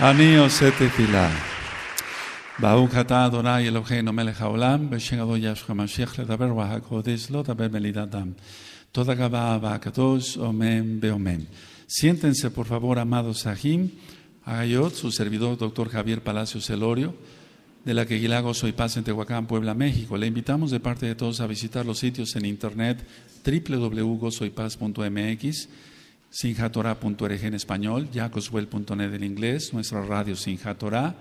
Amigos, עושה תפילה. ברוך אתה אדוני אלוהינו מלך העולם, בשם אדון ישך המשיח לדבר רוח הקודש, לא דבר Toda Omen, Beomen. Siéntense, por favor, amados Sahim, Gayot, su servidor, doctor Javier Palacios Celorio, de la que Gozo Paz en Tehuacán, Puebla, México. Le invitamos de parte de todos a visitar los sitios en internet www.gozoypaz.mx sinjatora.org en español, jacoswell.net en inglés, nuestra radio Sinjatora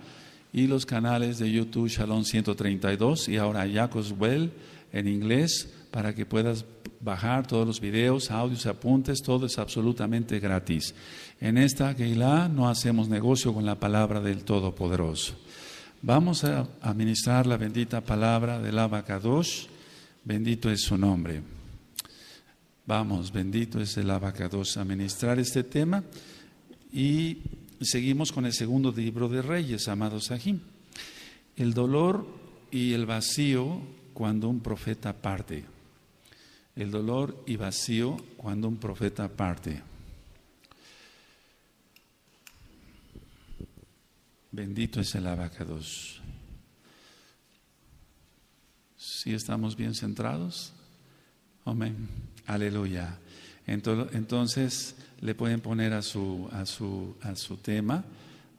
y los canales de YouTube Shalom 132 y ahora Jacoswell en inglés para que puedas bajar todos los videos, audios, apuntes, todo es absolutamente gratis. En esta Keilah no hacemos negocio con la palabra del Todopoderoso. Vamos a administrar la bendita palabra del Abacadosh, bendito es su nombre. Vamos, bendito es el abacados, a ministrar este tema y seguimos con el segundo libro de Reyes, amados Sahim. El dolor y el vacío cuando un profeta parte. El dolor y vacío cuando un profeta parte. Bendito es el abacados. Si estamos bien centrados. Amén. Aleluya. Entonces le pueden poner a su, a su, a su tema,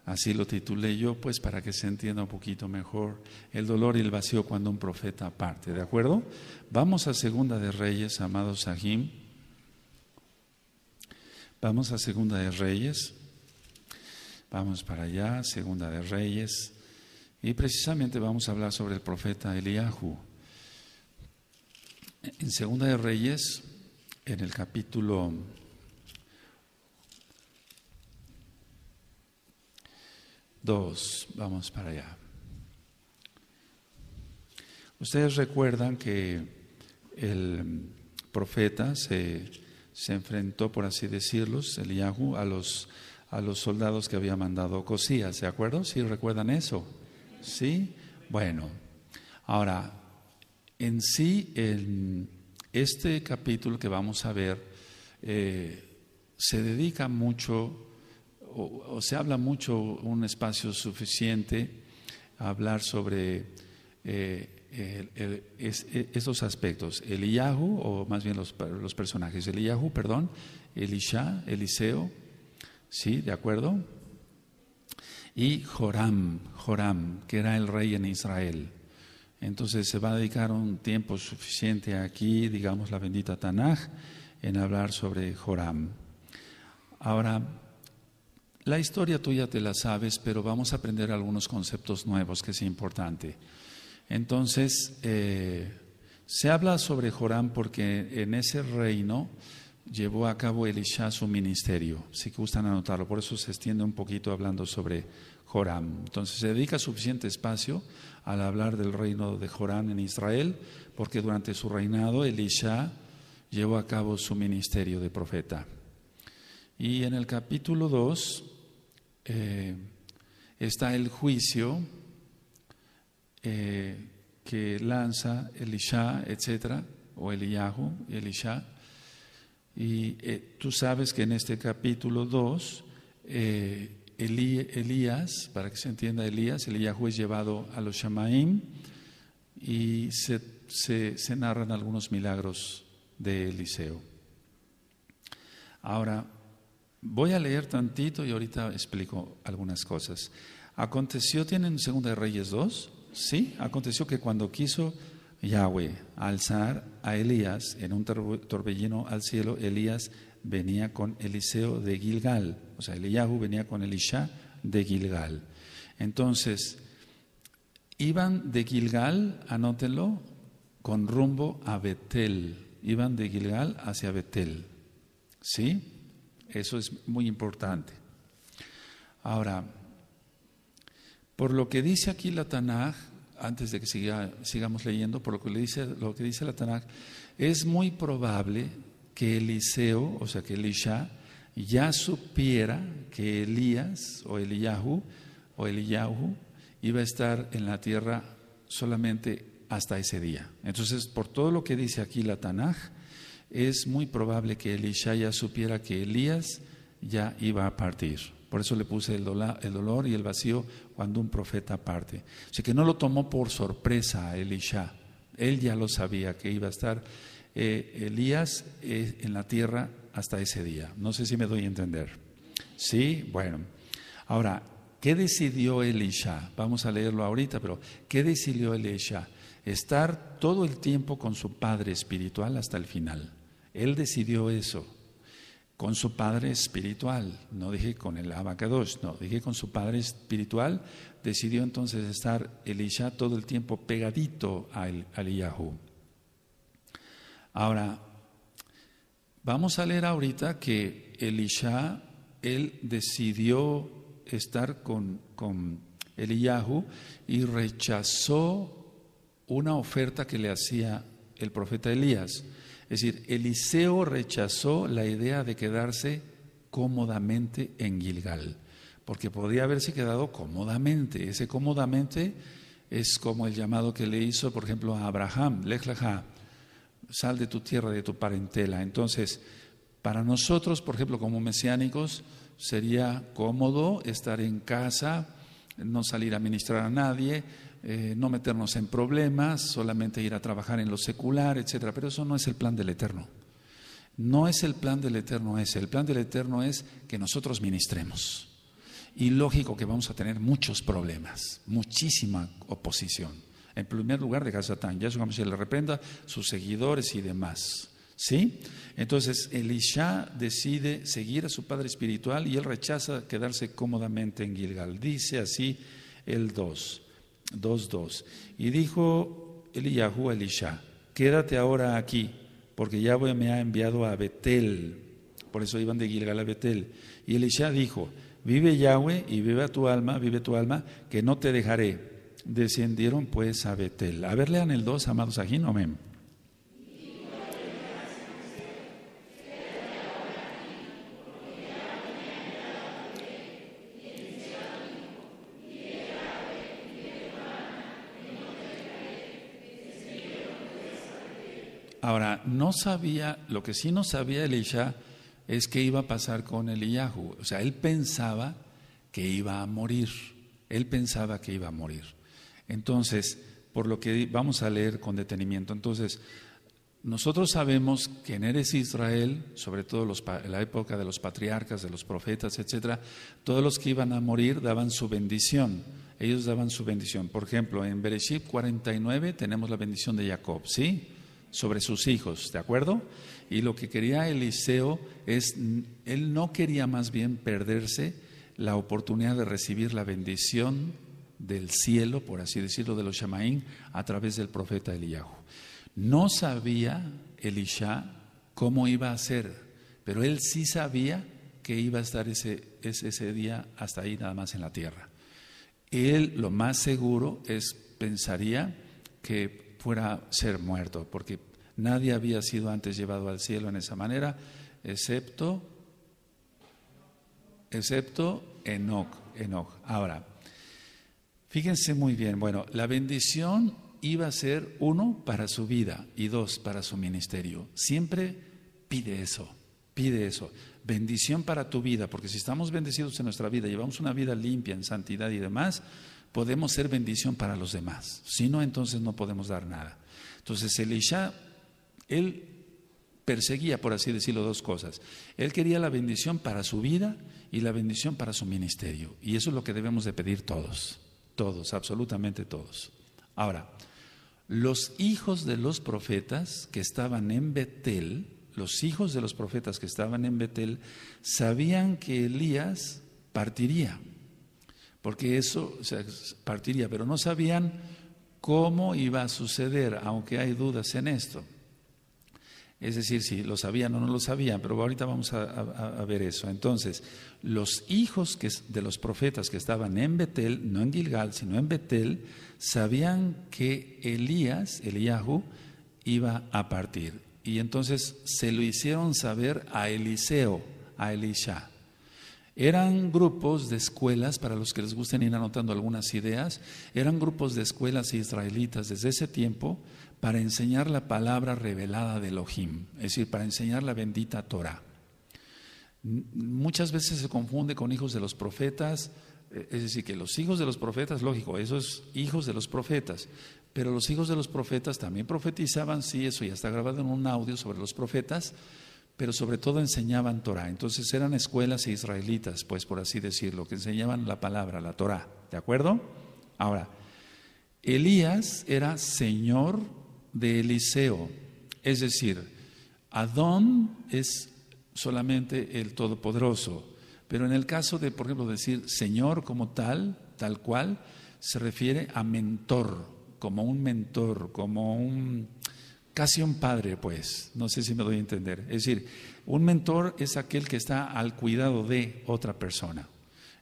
así lo titulé yo, pues para que se entienda un poquito mejor el dolor y el vacío cuando un profeta parte, ¿de acuerdo? Vamos a Segunda de Reyes, amados Sahim. Vamos a Segunda de Reyes. Vamos para allá, Segunda de Reyes. Y precisamente vamos a hablar sobre el profeta Eliahu. En Segunda de Reyes, en el capítulo 2, vamos para allá. Ustedes recuerdan que el profeta se, enfrentó, por así decirlo, Eliyahu, a los, a los soldados que había mandado Cosías, ¿de acuerdo? ¿Sí recuerdan eso? ¿Sí? Bueno, ahora, en sí, el este capítulo que vamos a ver eh, se dedica mucho, o, se habla mucho, un espacio suficiente a hablar sobre eh, aspectos. el, es, e, esos aspectos. o más bien los, los personajes, Eliyahu, perdón, Elisha, Eliseo, ¿sí? ¿De acuerdo? Y Joram, Joram, que era el rey en Israel. Entonces se va a dedicar un tiempo suficiente aquí, digamos la bendita Tanaj, en hablar sobre Joram. Ahora, la historia tuya te la sabes, pero vamos a aprender algunos conceptos nuevos que es importante. Entonces, eh, se habla sobre Joram porque en ese reino llevó a cabo Elisha su ministerio. Si gustan anotarlo, por eso se extiende un poquito hablando sobre Joram. Entonces, se dedica suficiente espacio al hablar del reino de Jorán en Israel, porque durante su reinado Elisha llevó a cabo su ministerio de profeta. Y en el capítulo 2 eh, está el juicio eh, que lanza Elisha, etcétera, o Eliyahu, Elisha. Y eh, tú sabes que en este capítulo 2 Elías, para que se entienda Elías, Elías es llevado a los Shamaim y se, narran algunos milagros de Eliseo. Ahora, voy a leer tantito y ahorita explico algunas cosas. Aconteció, ¿tienen Segunda de Reyes 2? Sí, aconteció que cuando quiso Yahweh alzar a Elías en un torbellino al cielo, Elías venía con Eliseo de Gilgal, o sea, Eliyahu venía con Elisha de Gilgal. Entonces, iban de Gilgal, anótenlo, con rumbo a Betel. Iban de Gilgal hacia Betel. ¿Sí? Eso es muy importante. Ahora, por lo que dice aquí la Tanaj, antes de que sigamos leyendo, por lo que, dice, lo que dice la Tanaj, es muy probable Eliseo, o sea, que Elisha, ya supiera que Elías o Eliyahu o Eliyahu iba a estar en la tierra solamente hasta ese día. Entonces, por todo lo que dice aquí la Tanaj, es muy probable que Elisha ya supiera que Elías ya iba a partir. Por eso le puse el, dolor y el vacío cuando un profeta parte. sea que no lo tomó por sorpresa a Elisha. Él ya lo sabía que iba a estar eh, Elías eh, en la tierra hasta ese día. No sé si me doy a entender. Sí, bueno. Ahora, ¿qué decidió Elisha? Vamos a leerlo ahorita, pero ¿qué decidió Elisha? Estar todo el tiempo con su padre espiritual hasta el final. Él decidió eso con su padre espiritual, no dije con el abacados, no, dije con su padre espiritual, decidió entonces estar Elisha todo el tiempo pegadito al, al Ahora, vamos a leer ahorita que Elisha, él decidió estar con, con Eliyahu y rechazó una oferta que le hacía el profeta Elías. Es decir, Eliseo rechazó la idea de quedarse cómodamente en Gilgal, porque podía haberse quedado cómodamente. Ese cómodamente es como el llamado que le hizo, por ejemplo, a Abraham, Lejlaja sal de tu tierra, de tu parentela. Entonces, para nosotros, por ejemplo, como mesiánicos, sería cómodo estar en casa, no salir a ministrar a nadie, eh, no meternos en problemas, solamente ir a trabajar en lo secular, etcétera. Pero eso no es el plan del Eterno. No es el plan del Eterno ese. El plan del Eterno es que nosotros ministremos. Y lógico que vamos a tener muchos problemas, muchísima oposición en primer lugar de Ya Yahshua se le reprenda, sus seguidores y demás. ¿Sí? Entonces, Elisha decide seguir a su padre espiritual y él rechaza quedarse cómodamente en Gilgal. Dice así el 2, 2, Y dijo Eliyahu a Elisha, quédate ahora aquí, porque Yahweh me ha enviado a Betel. Por eso iban de Gilgal a Betel. Y Elisha dijo, vive Yahweh y vive tu alma, vive tu alma, que no te dejaré. Descendieron pues a Betel. A ver, lean el 2, amados aquí, Ahora, no sabía, lo que sí no sabía Elisha es que iba a pasar con Eliyahu. O sea, él pensaba que iba a morir. Él pensaba que iba a morir. Entonces, por lo que vamos a leer con detenimiento. Entonces, nosotros sabemos que en Eres Israel, sobre todo los, en la época de los patriarcas, de los profetas, etcétera, todos los que iban a morir daban su bendición. Ellos daban su bendición. Por ejemplo, en Bereshit 49 tenemos la bendición de Jacob, ¿sí? Sobre sus hijos, ¿de acuerdo? Y lo que quería Eliseo es, él no quería más bien perderse la oportunidad de recibir la bendición del cielo, por así decirlo, de los Shamaín, a través del profeta Eliyahu. No sabía Elisha cómo iba a ser, pero él sí sabía que iba a estar ese, ese, ese día hasta ahí nada más en la tierra. Él lo más seguro es, pensaría que fuera ser muerto, porque nadie había sido antes llevado al cielo en esa manera, excepto, excepto Enoch. Enoch. Ahora, Fíjense muy bien, bueno, la bendición iba a ser uno para su vida y dos para su ministerio. Siempre pide eso, pide eso. Bendición para tu vida, porque si estamos bendecidos en nuestra vida, llevamos una vida limpia en santidad y demás, podemos ser bendición para los demás. Si no, entonces no podemos dar nada. Entonces Elisha, él perseguía, por así decirlo, dos cosas. Él quería la bendición para su vida y la bendición para su ministerio. Y eso es lo que debemos de pedir todos todos, absolutamente todos. Ahora, los hijos de los profetas que estaban en Betel, los hijos de los profetas que estaban en Betel, sabían que Elías partiría, porque eso o sea, partiría, pero no sabían cómo iba a suceder, aunque hay dudas en esto. Es decir, si lo sabían o no lo sabían, pero ahorita vamos a, ver eso. Entonces, los hijos que, de los profetas que estaban en Betel, no en Gilgal, sino en Betel, sabían que Elías, Eliahu, iba a partir. Y entonces se lo hicieron saber a Eliseo, a Elisha. Eran grupos de escuelas, para los que les gusten ir anotando algunas ideas, eran grupos de escuelas israelitas desde ese tiempo para enseñar la palabra revelada de Elohim, es decir, para enseñar la bendita Torah. Muchas veces se confunde con hijos de los profetas, eh, es decir, que los hijos de los profetas, lógico, esos hijos de los profetas, pero los hijos de los profetas también profetizaban, sí, eso ya está grabado en un audio sobre los profetas, pero sobre todo enseñaban Torah. Entonces eran escuelas israelitas, pues por así decirlo, que enseñaban la palabra, la Torah, ¿de acuerdo? Ahora, Elías era señor de Eliseo. Es decir, Adón es solamente el Todopoderoso, pero en el caso de, por ejemplo, decir Señor como tal, tal cual, se refiere a mentor, como un mentor, como un casi un padre, pues. No sé si me doy a entender. Es decir, un mentor es aquel que está al cuidado de otra persona.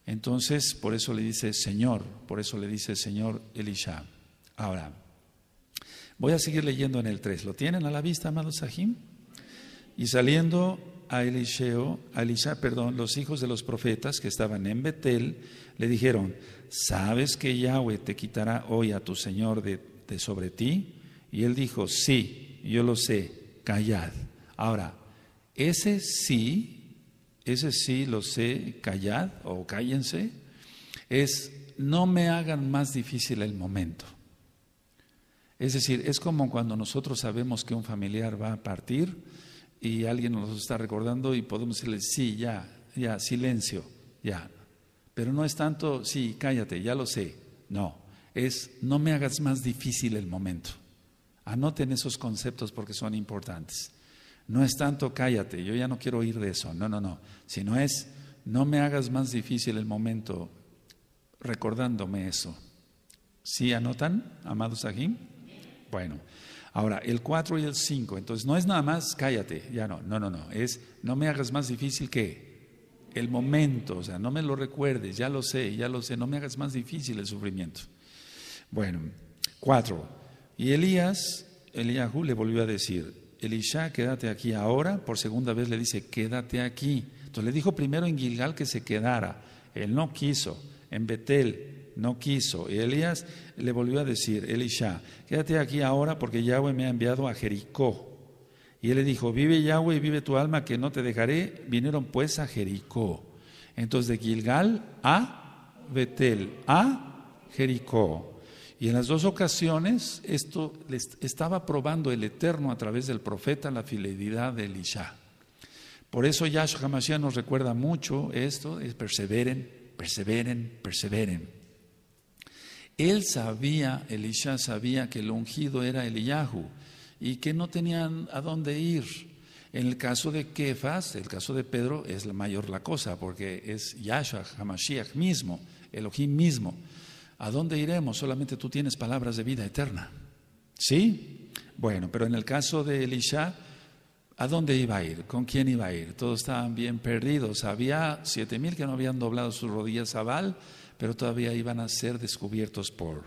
Entonces, por eso le dice Señor, por eso le dice Señor Elisha. Ahora, Voy a seguir leyendo en el 3. ¿Lo tienen a la vista, amados Sahim? Y saliendo a Eliseo, a Elisa, perdón, los hijos de los profetas que estaban en Betel, le dijeron, ¿sabes que Yahweh te quitará hoy a tu Señor de, de sobre ti? Y él dijo, sí, yo lo sé, callad. Ahora, ese sí, ese sí lo sé, callad o cállense, es no me hagan más difícil el momento. Es decir, es como cuando nosotros sabemos que un familiar va a partir y alguien nos está recordando y podemos decirle, sí, ya, ya, silencio, ya. Pero no es tanto, sí, cállate, ya lo sé. No, es no me hagas más difícil el momento. Anoten esos conceptos porque son importantes. No es tanto cállate, yo ya no quiero oír de eso, no, no, no, sino es no me hagas más difícil el momento recordándome eso. ¿Sí anotan, amados ajim? Bueno, ahora, el 4 y el 5, entonces no es nada más cállate, ya no, no, no, no, es no me hagas más difícil que el momento, o sea, no me lo recuerdes, ya lo sé, ya lo sé, no me hagas más difícil el sufrimiento. Bueno, 4. Y Elías, Elías le volvió a decir, Elisha, quédate aquí ahora, por segunda vez le dice, quédate aquí. Entonces le dijo primero en Gilgal que se quedara, él no quiso, en Betel no quiso. Y Elías le volvió a decir, Elisha, quédate aquí ahora porque Yahweh me ha enviado a Jericó. Y él le dijo, vive Yahweh y vive tu alma, que no te dejaré. Vinieron pues a Jericó. Entonces de Gilgal a Betel, a Jericó. Y en las dos ocasiones esto les estaba probando el Eterno a través del profeta la fidelidad de Elisha. Por eso Yahshua Hamashiach nos recuerda mucho esto, es perseveren, perseveren, perseveren. Él sabía, Elisha sabía que el ungido era Eliyahu y que no tenían a dónde ir. En el caso de Kefas, el caso de Pedro, es la mayor la cosa, porque es Yahshua, Hamashiach mismo, Elohim mismo. ¿A dónde iremos? Solamente tú tienes palabras de vida eterna. ¿Sí? Bueno, pero en el caso de Elisha, ¿a dónde iba a ir? ¿Con quién iba a ir? Todos estaban bien perdidos. Había siete mil que no habían doblado sus rodillas a Baal pero todavía iban a ser descubiertos por.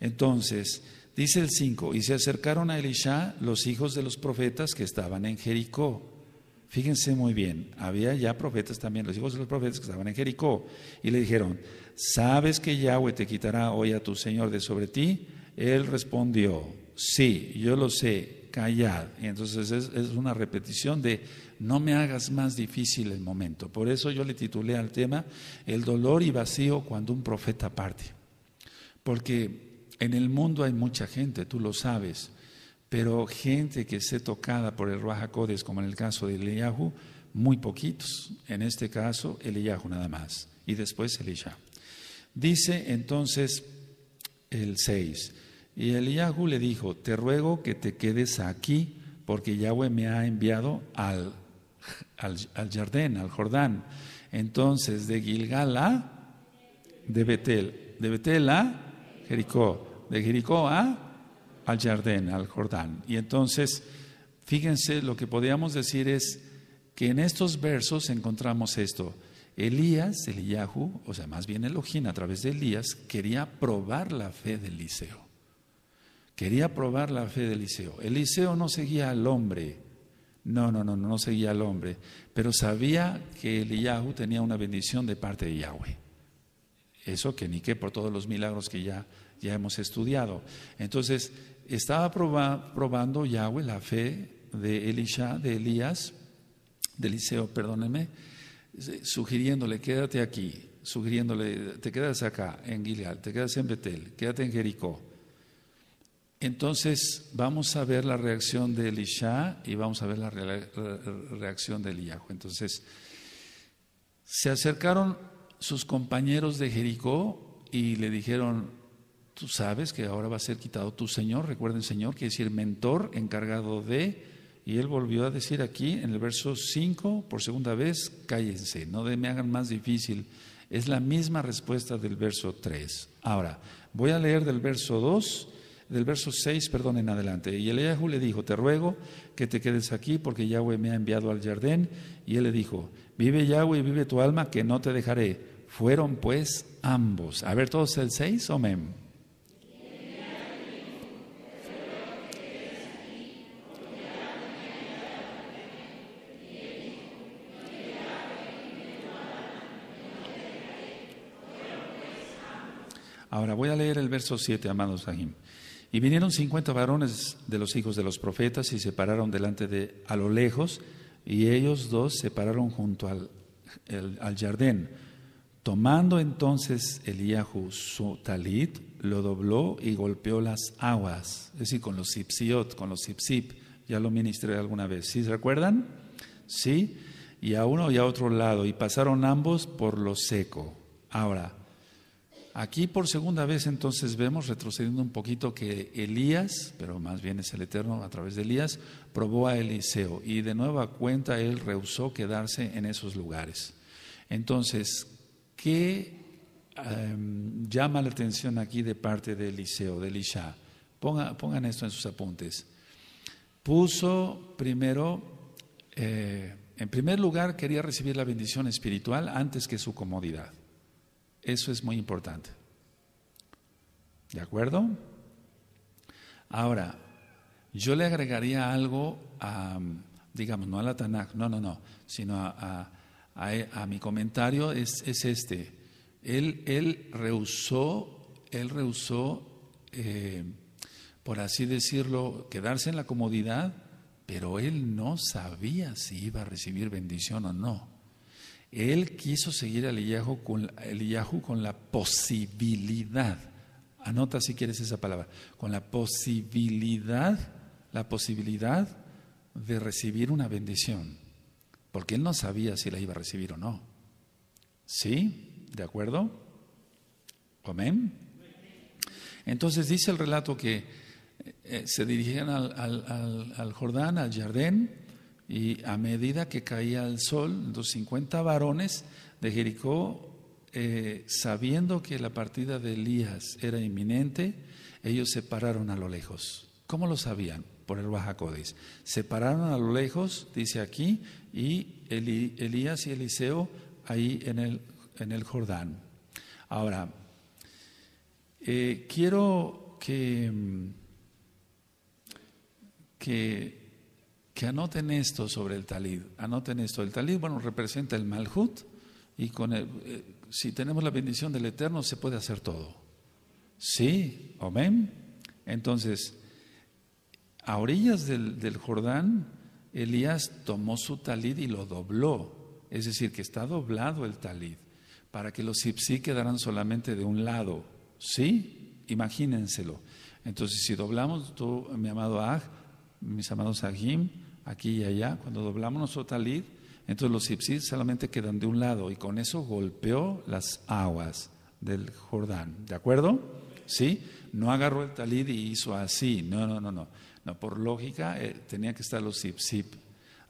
Entonces, dice el 5, y se acercaron a Elisha los hijos de los profetas que estaban en Jericó. Fíjense muy bien, había ya profetas también, los hijos de los profetas que estaban en Jericó, y le dijeron, ¿sabes que Yahweh te quitará hoy a tu Señor de sobre ti? Él respondió, sí, yo lo sé, callad. Y entonces es una repetición de, no me hagas más difícil el momento. Por eso yo le titulé al tema El dolor y vacío cuando un profeta parte. Porque en el mundo hay mucha gente, tú lo sabes, pero gente que esté tocada por el Ruajacodes, como en el caso de Eliyahu, muy poquitos. En este caso, Eliyahu nada más. Y después Elisha. Dice entonces el 6. Y Eliyahu le dijo, te ruego que te quedes aquí porque Yahweh me ha enviado al al, al Jardín, al Jordán. Entonces, de Gilgal de Betel, de Betel a Jericó, de Jericó a al Jardín, al Jordán. Y entonces, fíjense, lo que podríamos decir es que en estos versos encontramos esto. Elías, el Eliyahu, o sea, más bien Elohim a través de Elías, quería probar la fe de Eliseo. Quería probar la fe de Eliseo. Eliseo no seguía al hombre, no, no, no, no seguía al hombre, pero sabía que Eliyahu tenía una bendición de parte de Yahweh. Eso que ni qué por todos los milagros que ya, ya hemos estudiado. Entonces, estaba probando Yahweh la fe de Elisha, de Elías, de Eliseo, Perdóneme, eh, sugiriéndole, quédate aquí, sugiriéndole, te quedas acá en Gilead, te quedas en Betel, quédate en Jericó. Entonces vamos a ver la reacción de Elisha y vamos a ver la reacción de Eliyahu. Entonces se acercaron sus compañeros de Jericó y le dijeron, tú sabes que ahora va a ser quitado tu Señor, recuerden Señor, quiere decir mentor, encargado de... Y él volvió a decir aquí en el verso 5, por segunda vez, cállense, no me hagan más difícil. Es la misma respuesta del verso 3. Ahora, voy a leer del verso 2 del verso 6, perdón, en adelante. Y Eliahu le dijo, te ruego que te quedes aquí porque Yahweh me ha enviado al jardín. Y él le dijo, vive Yahweh vive tu alma que no te dejaré. Fueron pues ambos. A ver todos el 6, amén. Ahora voy a leer el verso 7, amados Sahim. Y vinieron cincuenta varones de los hijos de los profetas y se pararon delante de a lo lejos, y ellos dos se pararon junto al, al jardín. Tomando entonces Eliyahu su talit, lo dobló y golpeó las aguas, es decir, con los sipsiot, con los sipsip, ya lo ministré alguna vez, ¿sí se recuerdan? Sí, y a uno y a otro lado, y pasaron ambos por lo seco. Ahora, Aquí por segunda vez entonces vemos, retrocediendo un poquito, que Elías, pero más bien es el Eterno a través de Elías, probó a Eliseo y de nueva cuenta él rehusó quedarse en esos lugares. Entonces, ¿qué em, llama la atención aquí de parte de Eliseo, de Elisha? Ponga, pongan esto en sus apuntes. Puso primero, eh, en primer lugar, quería recibir la bendición espiritual antes que su comodidad. Eso es muy importante. ¿De acuerdo? Ahora, yo le agregaría algo a, digamos, no a la Tanakh, no, no, no, sino a, mi comentario es, es este. Él, él, rehusó, él rehusó, eh, por así decirlo, quedarse en la comodidad, pero él no sabía si iba a recibir bendición o no. Él quiso seguir al Eliyahu con, con la posibilidad, anota si quieres esa palabra, con la posibilidad, la posibilidad de recibir una bendición, porque él no sabía si la iba a recibir o no. ¿Sí? ¿De acuerdo? ¿Amén? Entonces dice el relato que eh, se dirigían al, al Jordán, al Jardín, y a medida que caía el sol, los 50 varones de Jericó, eh, sabiendo que la partida de Elías era inminente, ellos se pararon a lo lejos. ¿Cómo lo sabían? Por el Bajacodes. Se pararon a lo lejos, dice aquí, y Elías y Eliseo ahí en el, en el Jordán. Ahora, eh, quiero que, mm, que que anoten esto sobre el talid. Anoten esto. El talid, bueno, representa el malhut y con eh, si tenemos la bendición del Eterno se puede hacer todo. Sí, amén. Entonces, a orillas del, Jordán, Elías tomó su talid y lo dobló. Es decir, que está doblado el talid para que los sipsí quedaran solamente de un lado. ¿Sí? Imagínenselo. Entonces, si doblamos, tú, mi amado a mis amados Ajim, aquí y allá, cuando doblamos nuestro talid, entonces los sipsis solamente quedan de un lado y con eso golpeó las aguas del Jordán. ¿De acuerdo? ¿Sí? No agarró el talid y hizo así. No, no, no, no. no por lógica, eh, tenía que estar los sipsis.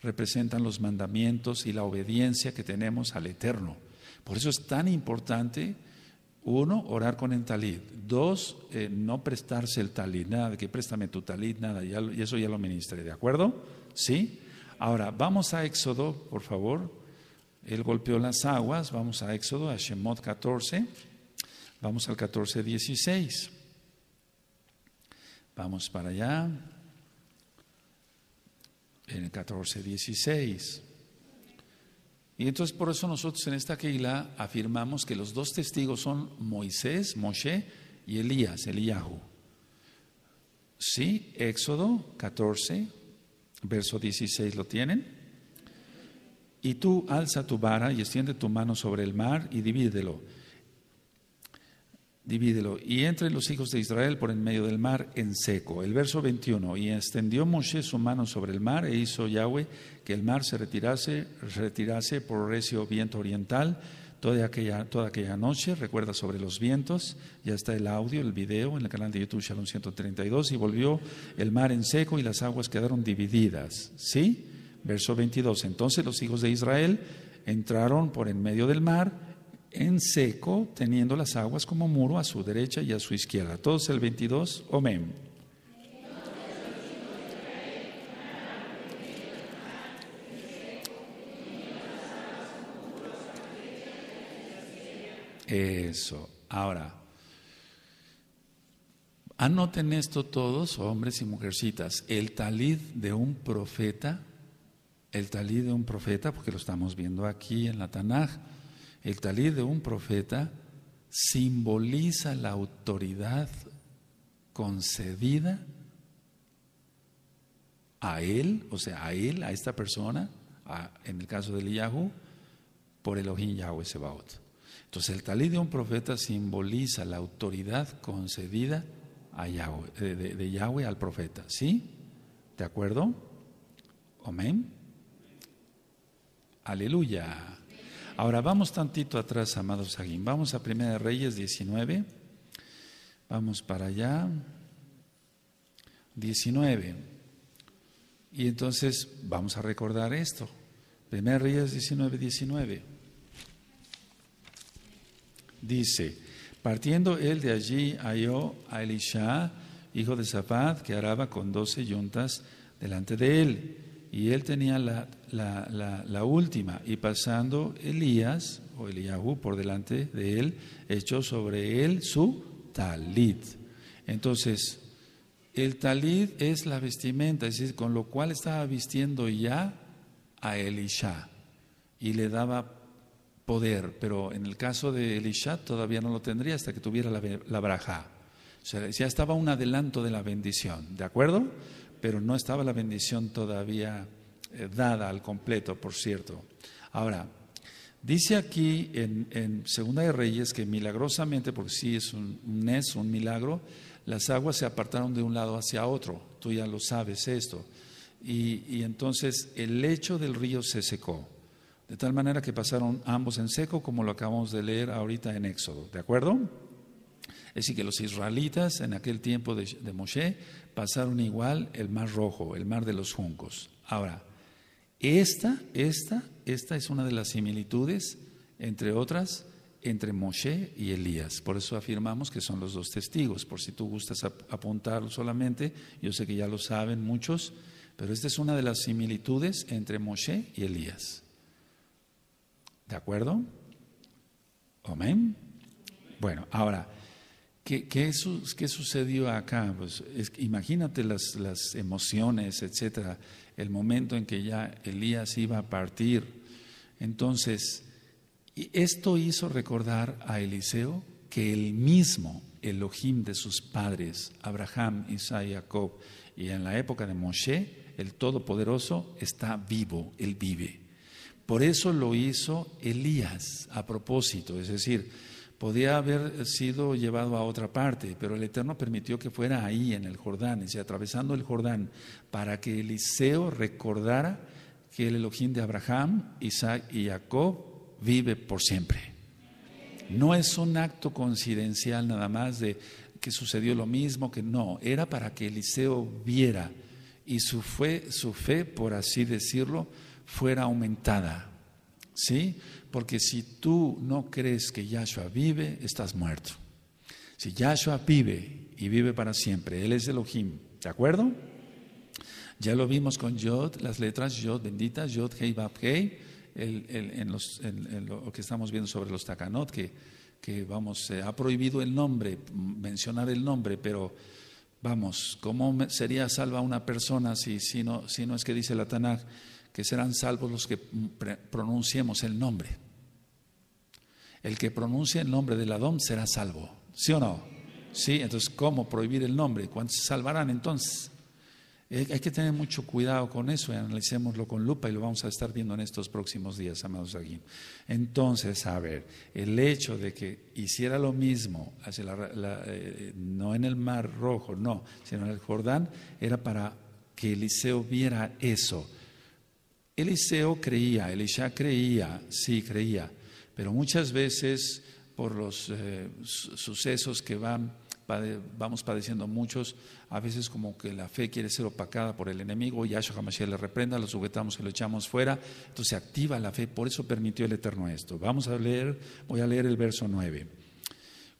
Representan los mandamientos y la obediencia que tenemos al Eterno. Por eso es tan importante, uno, orar con el talid. Dos, eh, no prestarse el talid. Nada que préstame tu talid, nada. y eso ya lo ministré. ¿De acuerdo? ¿sí? Ahora, vamos a Éxodo, por favor. Él golpeó las aguas, vamos a Éxodo, a Shemot 14, vamos al 14, 16. Vamos para allá. En el 14, 16. Y entonces por eso nosotros en esta quila afirmamos que los dos testigos son Moisés, Moshe y Elías, Eliyahu. Sí, Éxodo 14, Verso 16, ¿lo tienen? Y tú alza tu vara y extiende tu mano sobre el mar y divídelo. Divídelo. Y entren los hijos de Israel por en medio del mar en seco. El verso 21. Y extendió Moshe su mano sobre el mar e hizo Yahweh que el mar se retirase, retirase por recio viento oriental toda aquella, toda aquella noche. Recuerda sobre los vientos, ya está el audio, el video en el canal de YouTube Shalom 132. Y volvió el mar en seco y las aguas quedaron divididas. ¿Sí? Verso 22. Entonces los hijos de Israel entraron por en medio del mar en seco, teniendo las aguas como muro a su derecha y a su izquierda. Todos el 22. Amén. Eso. Ahora, anoten esto todos, hombres y mujercitas. El talid de un profeta, el talid de un profeta, porque lo estamos viendo aquí en la Tanaj, el talid de un profeta simboliza la autoridad concedida a él, o sea, a él, a esta persona, en el caso de Eliyahu, por Elohim Yahweh Sebaot. Entonces el talí de un profeta simboliza la autoridad concedida eh, de, Yahweh al profeta. ¿Sí? ¿De acuerdo? Amén. Aleluya. Ahora vamos tantito atrás, amados aguín. Vamos a Primera Reyes 19. Vamos para allá. 19. Y entonces vamos a recordar esto. Primera Reyes 19, 19 dice, partiendo él de allí halló a Elisha, hijo de Zapat, que araba con doce yuntas delante de él. Y él tenía la, última, y pasando Elías, o Eliyahu, por delante de él, echó sobre él su talit. Entonces, el talit es la vestimenta, es decir, con lo cual estaba vistiendo ya a Elisha y le daba poder, pero en el caso de Elisha todavía no lo tendría hasta que tuviera la, braja. O sea, ya estaba un adelanto de la bendición, ¿de acuerdo? Pero no estaba la bendición todavía eh, dada al completo, por cierto. Ahora, dice aquí en, Segunda de Reyes que milagrosamente, porque sí es un, un un milagro, las aguas se apartaron de un lado hacia otro. Tú ya lo sabes esto. Y, y entonces el lecho del río se secó de tal manera que pasaron ambos en seco, como lo acabamos de leer ahorita en Éxodo, ¿de acuerdo? Es decir, que los israelitas en aquel tiempo de, Moshe pasaron igual el mar rojo, el mar de los juncos. Ahora, esta, esta, esta es una de las similitudes, entre otras, entre Moshe y Elías. Por eso afirmamos que son los dos testigos. Por si tú gustas apuntarlo solamente, yo sé que ya lo saben muchos, pero esta es una de las similitudes entre Moshe y Elías. ¿De acuerdo? Amén. Bueno, ahora, ¿qué, sucedió acá? Pues imagínate las, emociones, etcétera, el momento en que ya Elías iba a partir. Entonces, esto hizo recordar a Eliseo que el mismo Elohim de sus padres, Abraham, Isaac y Jacob, y en la época de Moshe, el Todopoderoso está vivo, él vive. Por eso lo hizo Elías a propósito, es decir, podía haber sido llevado a otra parte, pero el Eterno permitió que fuera ahí en el Jordán, es decir, atravesando el Jordán, para que Eliseo recordara que el Elohim de Abraham, Isaac y Jacob vive por siempre. No es un acto coincidencial nada más de que sucedió lo mismo, que no, era para que Eliseo viera y su fe, su fe por así decirlo, fuera aumentada. ¿Sí? Porque si tú no crees que Yahshua vive, estás muerto. Si Yahshua vive y vive para siempre, Él es Elohim, ¿de acuerdo? Ya lo vimos con Yod, las letras Yod benditas, Yod Hei Bab Hei, en, los, lo que estamos viendo sobre los Takanot, que, que vamos, eh, ha prohibido el nombre, mencionar el nombre, pero vamos, ¿cómo sería salva una persona si, si, no, si no es que dice la Tanakh? que serán salvos los que pronunciemos el nombre. El que pronuncie el nombre del Adón será salvo, ¿sí o no? Sí, entonces, ¿cómo prohibir el nombre? ¿Cuántos se salvarán entonces? Eh, hay que tener mucho cuidado con eso y eh, analicémoslo con lupa y lo vamos a estar viendo en estos próximos días, amados aquí. Entonces, a ver, el hecho de que hiciera lo mismo, hacia eh, no en el Mar Rojo, no, sino en el Jordán, era para que Eliseo viera eso Eliseo creía, Elisha creía, sí creía, pero muchas veces por los eh, sucesos que van, vamos padeciendo muchos, a veces como que la fe quiere ser opacada por el enemigo, y Yahshua Hamashiach le reprenda, lo sujetamos y lo echamos fuera, entonces se activa la fe, por eso permitió el Eterno esto. Vamos a leer, voy a leer el verso 9.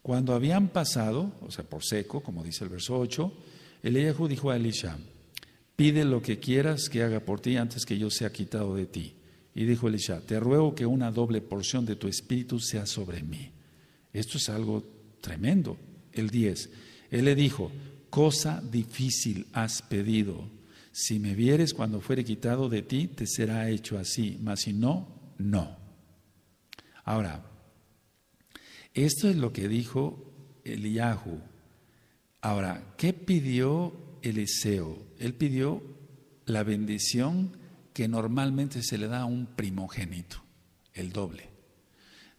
Cuando habían pasado, o sea, por seco, como dice el verso 8, Eliyahu dijo a Elisha, pide lo que quieras que haga por ti antes que yo sea quitado de ti. Y dijo Elisha, te ruego que una doble porción de tu espíritu sea sobre mí. Esto es algo tremendo. El 10. Él le dijo, cosa difícil has pedido. Si me vieres cuando fuere quitado de ti, te será hecho así, mas si no, no. Ahora, esto es lo que dijo Eliyahu. Ahora, ¿qué pidió Eliseo, él pidió la bendición que normalmente se le da a un primogénito, el doble.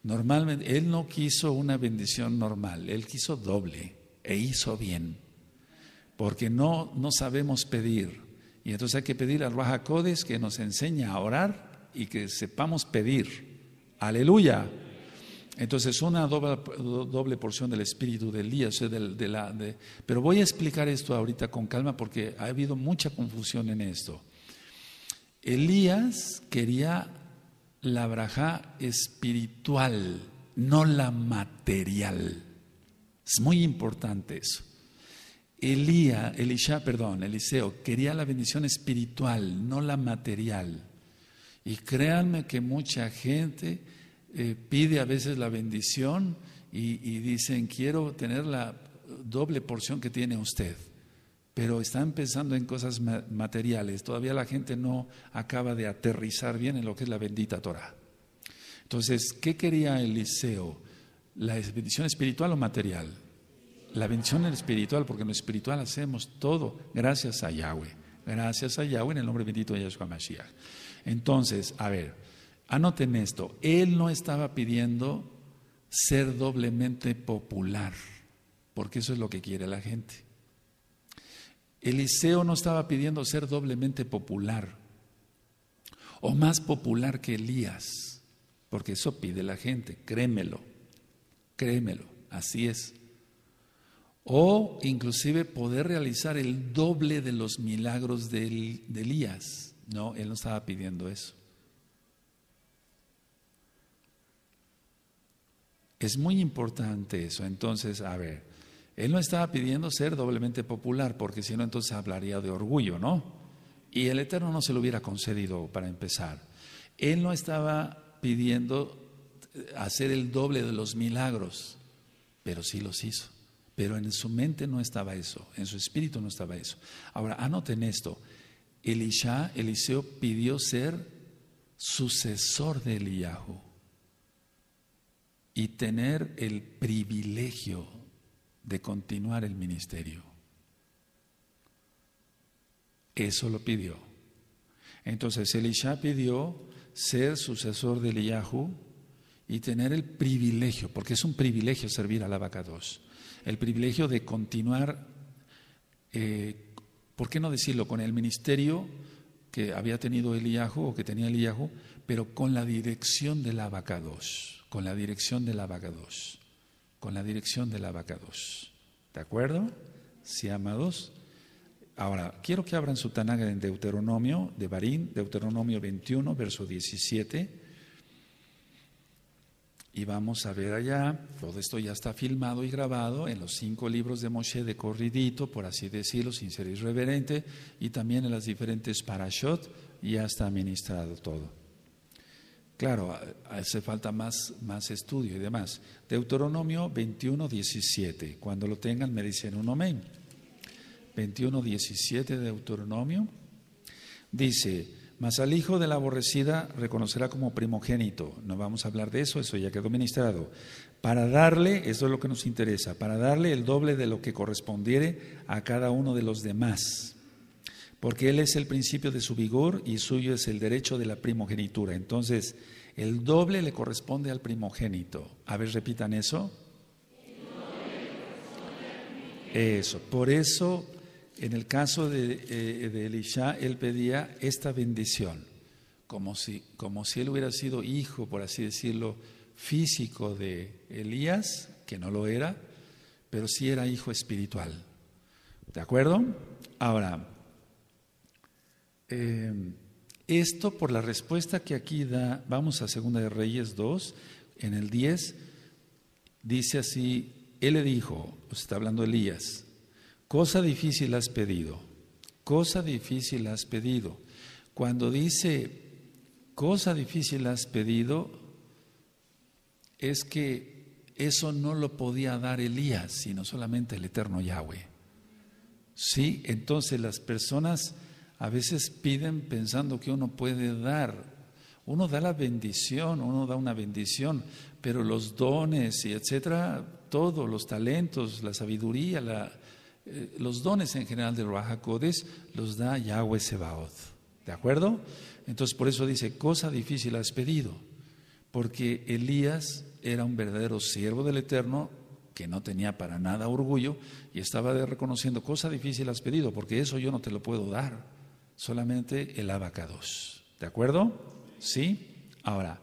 Normalmente, él no quiso una bendición normal, él quiso doble e hizo bien, porque no, no sabemos pedir. Y entonces hay que pedir a Raja Codes que nos enseñe a orar y que sepamos pedir. Aleluya. Entonces, una doble, porción del espíritu de Elías, eh, pero voy a explicar esto ahorita con calma porque ha habido mucha confusión en esto. Elías quería la braja espiritual, no la material. Es muy importante eso. Elías, Elisha, perdón, Eliseo, quería la bendición espiritual, no la material. Y créanme que mucha gente eh, pide a veces la bendición y, dicen, quiero tener la doble porción que tiene usted pero están pensando en cosas materiales. Todavía la gente no acaba de aterrizar bien en lo que es la bendita torá Entonces, ¿qué quería Eliseo? ¿La bendición espiritual o material? La bendición espiritual, porque en lo espiritual hacemos todo gracias a Yahweh. Gracias a Yahweh en el nombre bendito de Yahshua Mashiach. Entonces, a ver, Anoten esto, él no estaba pidiendo ser doblemente popular, porque eso es lo que quiere la gente. Eliseo no estaba pidiendo ser doblemente popular o más popular que Elías, porque eso pide la gente, créemelo, créemelo, así es. O inclusive poder realizar el doble de los milagros de, Elías. No, él no estaba pidiendo eso. Es muy importante eso. Entonces, a ver, él no estaba pidiendo ser doblemente popular, porque si no, entonces hablaría de orgullo, ¿no? Y el Eterno no se lo hubiera concedido para empezar. Él no estaba pidiendo eh, hacer el doble de los milagros, pero sí los hizo. Pero en su mente no estaba eso, en su espíritu no estaba eso. Ahora, anoten esto. Elisha, Eliseo pidió ser sucesor de Eliyahu y tener el privilegio de continuar el ministerio. Eso lo pidió. Entonces Elisha pidió ser sucesor de Eliyahu y tener el privilegio, porque es un privilegio servir a la vaca el privilegio de continuar, eh, ¿por qué no decirlo?, con el ministerio que había tenido Eliyahu o que tenía Eliyahu, pero con la dirección del abacados con la dirección de la vaca 2 con la dirección de la vaca 2 ¿De acuerdo? Sí, amados. Ahora, quiero que abran su tanaga en Deuteronomio, de Barín, Deuteronomio 21, verso 17. Y vamos a ver allá, todo esto ya está filmado y grabado en los cinco libros de Moshe de corridito, por así decirlo, sin ser irreverente, y también en las diferentes parashot, ya está administrado todo. Claro, hace falta más, más estudio y demás. Deuteronomio 21, 17. Cuando lo tengan me dicen un amén. 21, de Deuteronomio. Dice, mas al hijo de la aborrecida reconocerá como primogénito. No vamos a hablar de eso, eso ya quedó ministrado. Para darle, eso es lo que nos interesa, para darle el doble de lo que correspondiere a cada uno de los demás porque Él es el principio de su vigor y suyo es el derecho de la primogenitura. Entonces, el doble le corresponde al primogénito. A ver, repitan eso. Eso, por eso en el caso de, eh, Elisha, él pedía esta bendición, como si, como si él hubiera sido hijo, por así decirlo, físico de Elías, que no lo era, pero sí era hijo espiritual. ¿De acuerdo? Ahora, eh, esto por la respuesta que aquí da, vamos a Segunda de Reyes 2, en el 10, dice así, él le dijo, pues está hablando Elías, cosa difícil has pedido, cosa difícil has pedido. Cuando dice, cosa difícil has pedido, es que eso no lo podía dar Elías, sino solamente el eterno Yahweh. Sí, entonces las personas a veces piden pensando que uno puede dar. Uno da la bendición, uno da una bendición, pero los dones y etcétera, todos los talentos, la sabiduría, eh, los dones en general de Rahakodes los da Yahweh Sebaoth. ¿De acuerdo? Entonces por eso dice, cosa difícil has pedido, porque Elías era un verdadero siervo del Eterno que no tenía para nada orgullo y estaba reconociendo, cosa difícil has pedido, porque eso yo no te lo puedo dar solamente el abacados. ¿De acuerdo? ¿Sí? Ahora,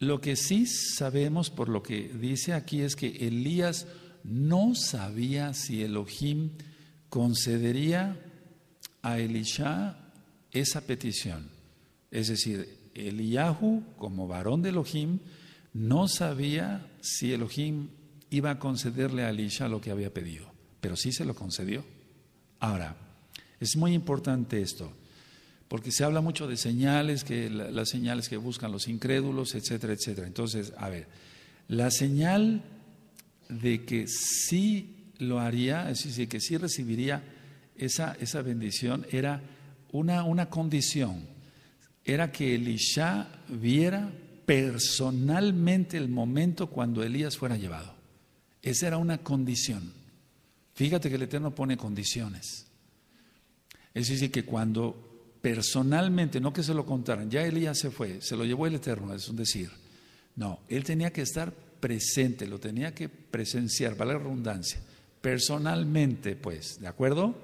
lo que sí sabemos por lo que dice aquí es que Elías no sabía si Elohim concedería a Elisha esa petición. Es decir, Eliyahu, como varón de Elohim, no sabía si Elohim iba a concederle a Elisha lo que había pedido, pero sí se lo concedió. Ahora, es muy importante esto, porque se habla mucho de señales, que las señales que buscan los incrédulos, etcétera, etcétera. Entonces, a ver, la señal de que sí lo haría, es decir, que sí recibiría esa, bendición, era una, una condición, era que Elisha viera personalmente el momento cuando Elías fuera llevado. Esa era una condición. Fíjate que el Eterno pone condiciones. Es decir, que cuando personalmente, no que se lo contaran, ya él ya se fue, se lo llevó el Eterno, es un decir. No, él tenía que estar presente, lo tenía que presenciar, vale la redundancia, personalmente, pues, ¿de acuerdo?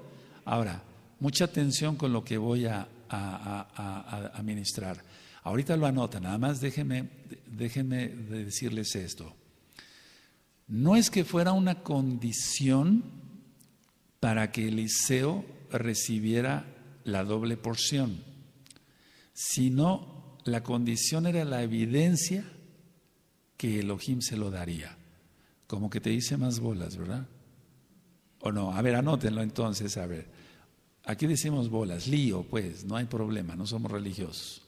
Ahora, mucha atención con lo que voy a, administrar. ministrar. Ahorita lo anota, nada más déjenme decirles esto. No es que fuera una condición para que Eliseo recibiera la doble porción, sino la condición era la evidencia que Elohim se lo daría. Como que te dice más bolas, ¿verdad? O no, a ver, anótenlo entonces, a ver. Aquí decimos bolas, lío, pues, no hay problema, no somos religiosos.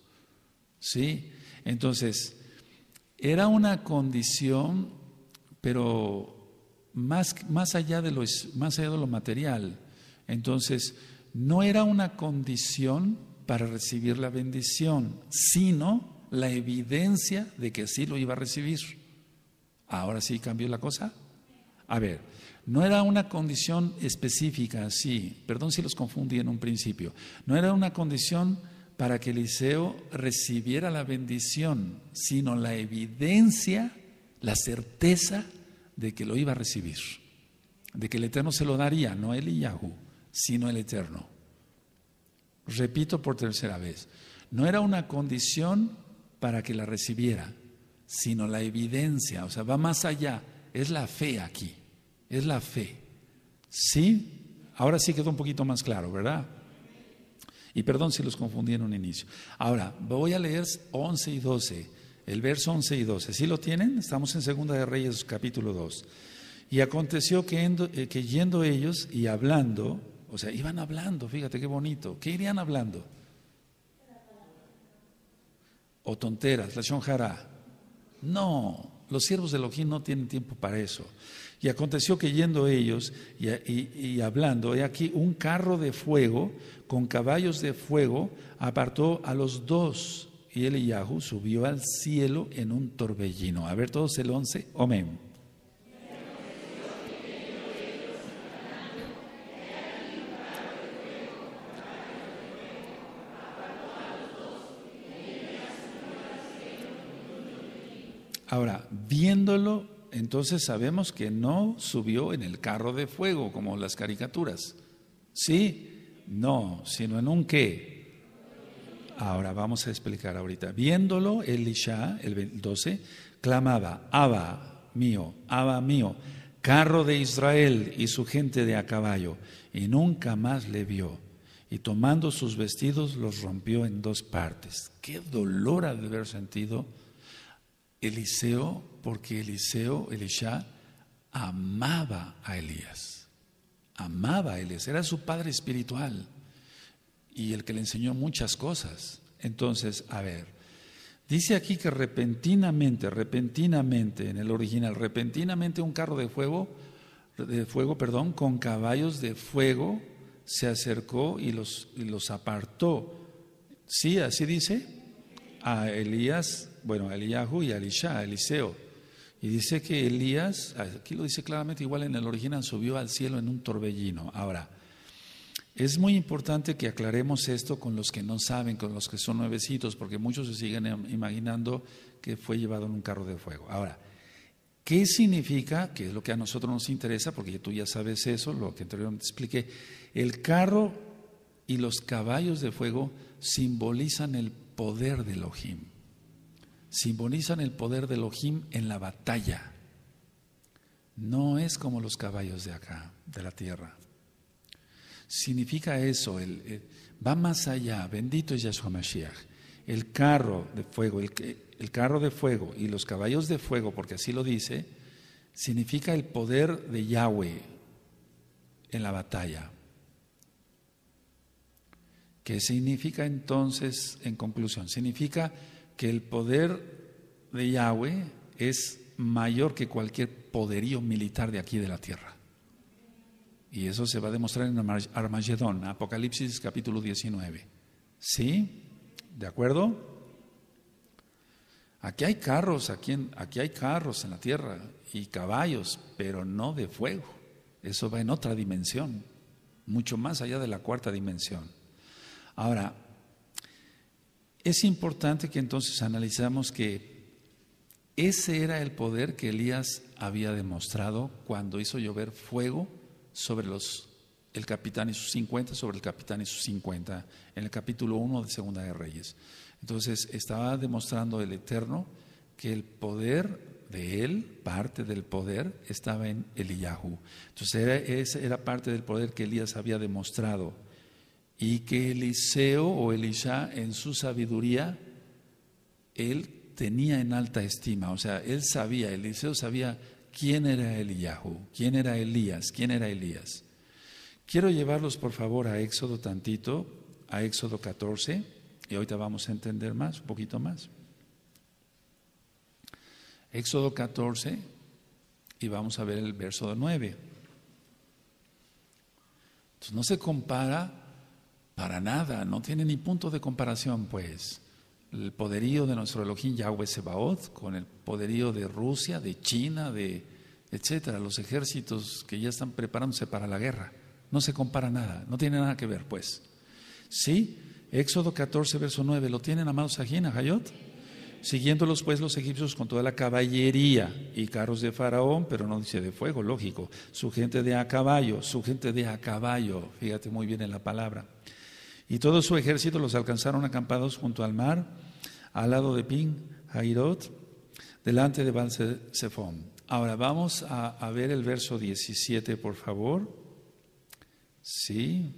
¿Sí? Entonces, era una condición, pero más, más, allá, de lo, más allá de lo material, entonces, no era una condición para recibir la bendición, sino la evidencia de que sí lo iba a recibir. Ahora sí cambió la cosa. A ver, no era una condición específica, sí, perdón si los confundí en un principio, no era una condición para que Eliseo recibiera la bendición, sino la evidencia, la certeza de que lo iba a recibir, de que el Eterno se lo daría, no y sino el eterno. Repito por tercera vez, no era una condición para que la recibiera, sino la evidencia, o sea, va más allá, es la fe aquí, es la fe. ¿Sí? Ahora sí quedó un poquito más claro, ¿verdad? Y perdón si los confundí en un inicio. Ahora, voy a leer 11 y 12, el verso 11 y 12. ¿Sí lo tienen? Estamos en Segunda de Reyes capítulo 2. Y aconteció que, eh, que yendo ellos y hablando, o sea, iban hablando, fíjate qué bonito. ¿Qué irían hablando? O tonteras, la shonjara. No, los siervos de Elohim no tienen tiempo para eso. Y aconteció que yendo ellos y, y, y, hablando, he aquí un carro de fuego con caballos de fuego apartó a los dos. Y Eliyahu subió al cielo en un torbellino. A ver todos el once. Amén. Ahora, viéndolo, entonces sabemos que no subió en el carro de fuego, como las caricaturas. ¿Sí? No, sino en un qué. Ahora vamos a explicar ahorita. Viéndolo, Elisha, el 12, clamaba, Abba mío, Abba mío, carro de Israel y su gente de a caballo. Y nunca más le vio. Y tomando sus vestidos los rompió en dos partes. Qué dolor ha de haber sentido Eliseo, porque Eliseo, Elisha, amaba a Elías, amaba a Elías, era su padre espiritual y el que le enseñó muchas cosas. Entonces, a ver, dice aquí que repentinamente, repentinamente, en el original, repentinamente un carro de fuego, de fuego, perdón, con caballos de fuego se acercó y los, y los apartó. Sí, así dice a Elías bueno, Eliyahu y Elisha, Eliseo. Y dice que Elías, aquí lo dice claramente, igual en el original, subió al cielo en un torbellino. Ahora, es muy importante que aclaremos esto con los que no saben, con los que son nuevecitos, porque muchos se siguen imaginando que fue llevado en un carro de fuego. Ahora, ¿qué significa? Que es lo que a nosotros nos interesa, porque tú ya sabes eso, lo que anteriormente expliqué. El carro y los caballos de fuego simbolizan el poder del Ojim simbolizan el poder de Elohim en la batalla. No es como los caballos de acá, de la tierra. Significa eso, el, va más allá, bendito es Yahshua Mashiach. El carro de fuego, el carro de fuego y los caballos de fuego, porque así lo dice, significa el poder de Yahweh en la batalla. ¿Qué significa entonces, en conclusión? Significa que el poder de Yahweh es mayor que cualquier poderío militar de aquí de la tierra. Y eso se va a demostrar en Armagedón, Apocalipsis capítulo 19. ¿Sí? ¿De acuerdo? Aquí hay carros, aquí, aquí hay carros en la tierra y caballos, pero no de fuego. Eso va en otra dimensión, mucho más allá de la cuarta dimensión. Ahora, es importante que entonces analizamos que ese era el poder que Elías había demostrado cuando hizo llover fuego sobre los, el capitán y sus 50, sobre el capitán y sus 50, en el capítulo 1 de Segunda de Reyes. Entonces estaba demostrando el Eterno que el poder de él, parte del poder, estaba en Eliyahu. Entonces era, era parte del poder que Elías había demostrado y que Eliseo o Elisha en su sabiduría, él tenía en alta estima, o sea, él sabía, Eliseo sabía quién era Eliyahu, quién era Elías, quién era Elías. Quiero llevarlos por favor a Éxodo tantito, a Éxodo 14, y ahorita vamos a entender más, un poquito más. Éxodo 14, y vamos a ver el verso 9. Entonces no se compara para nada, no tiene ni punto de comparación, pues. El poderío de nuestro Elohim Yahweh Sebaot con el poderío de Rusia, de China, de etcétera, los ejércitos que ya están preparándose para la guerra. No se compara nada, no tiene nada que ver, pues. Sí, Éxodo 14, verso 9, ¿lo tienen, amados manos Hayot? Siguiéndolos pues los egipcios con toda la caballería y carros de faraón, pero no dice de fuego, lógico, su gente de a caballo, su gente de a caballo, fíjate muy bien en la palabra y todo su ejército los alcanzaron acampados junto al mar, al lado de Pin, Jairot, delante de Balsephon. Ahora vamos a, ver el verso 17, por favor. Sí.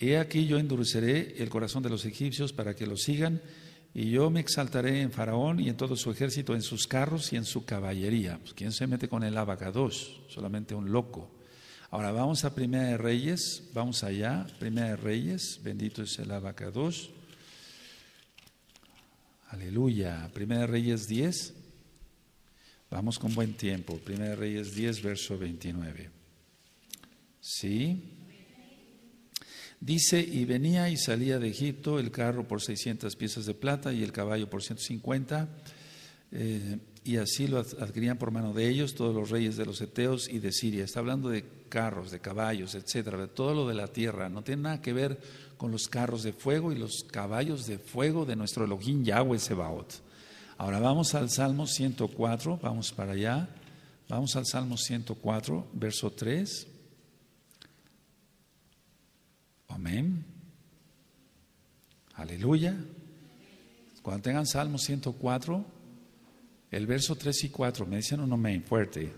He aquí yo endureceré el corazón de los egipcios para que los sigan, y yo me exaltaré en Faraón y en todo su ejército, en sus carros y en su caballería. Pues, ¿Quién se mete con el abacados? Solamente un loco. Ahora vamos a Primera de Reyes, vamos allá, Primera de Reyes, bendito es el Abacados. Aleluya, Primera de Reyes 10, vamos con buen tiempo, Primera de Reyes 10, verso 29. ¿Sí? Dice, y venía y salía de Egipto el carro por 600 piezas de plata y el caballo por 150. Eh, y así lo adquirían por mano de ellos todos los reyes de los Eteos y de Siria. Está hablando de carros, de caballos, etcétera, de todo lo de la tierra. No tiene nada que ver con los carros de fuego y los caballos de fuego de nuestro Elohim Yahweh Sebaot. Ahora vamos al Salmo 104, vamos para allá. Vamos al Salmo 104, verso 3. Amén. Aleluya. Cuando tengan Salmo 104, el verso 3 y 4, me dicen un amén fuerte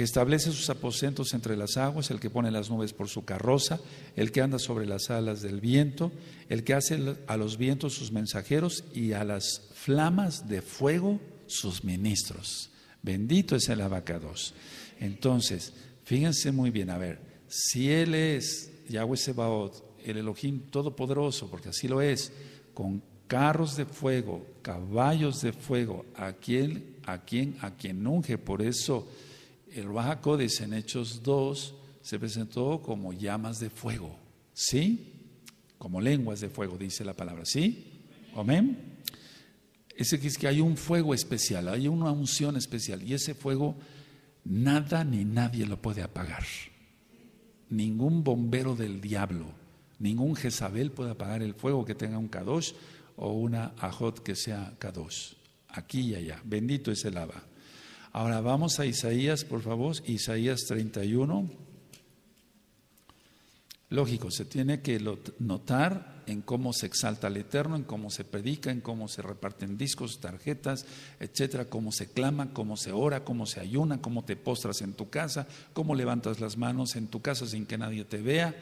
que establece sus aposentos entre las aguas, el que pone las nubes por su carroza, el que anda sobre las alas del viento, el que hace a los vientos sus mensajeros y a las flamas de fuego sus ministros. Bendito es el abacados. Entonces, fíjense muy bien, a ver, si Él es Yahweh Sebaot, el Elohim Todopoderoso, porque así lo es, con carros de fuego, caballos de fuego, a quien, a quien, a quien unge, por eso el Baja dice en Hechos 2 se presentó como llamas de fuego, ¿sí? Como lenguas de fuego, dice la palabra, ¿sí? Amén. Es que hay un fuego especial, hay una unción especial, y ese fuego nada ni nadie lo puede apagar. Ningún bombero del diablo, ningún Jezabel puede apagar el fuego que tenga un Kadosh o una Ajot que sea Kadosh. Aquí y allá. Bendito es el Abba. Ahora vamos a Isaías, por favor, Isaías 31. Lógico, se tiene que notar en cómo se exalta el Eterno, en cómo se predica, en cómo se reparten discos, tarjetas, etcétera, cómo se clama, cómo se ora, cómo se ayuna, cómo te postras en tu casa, cómo levantas las manos en tu casa sin que nadie te vea.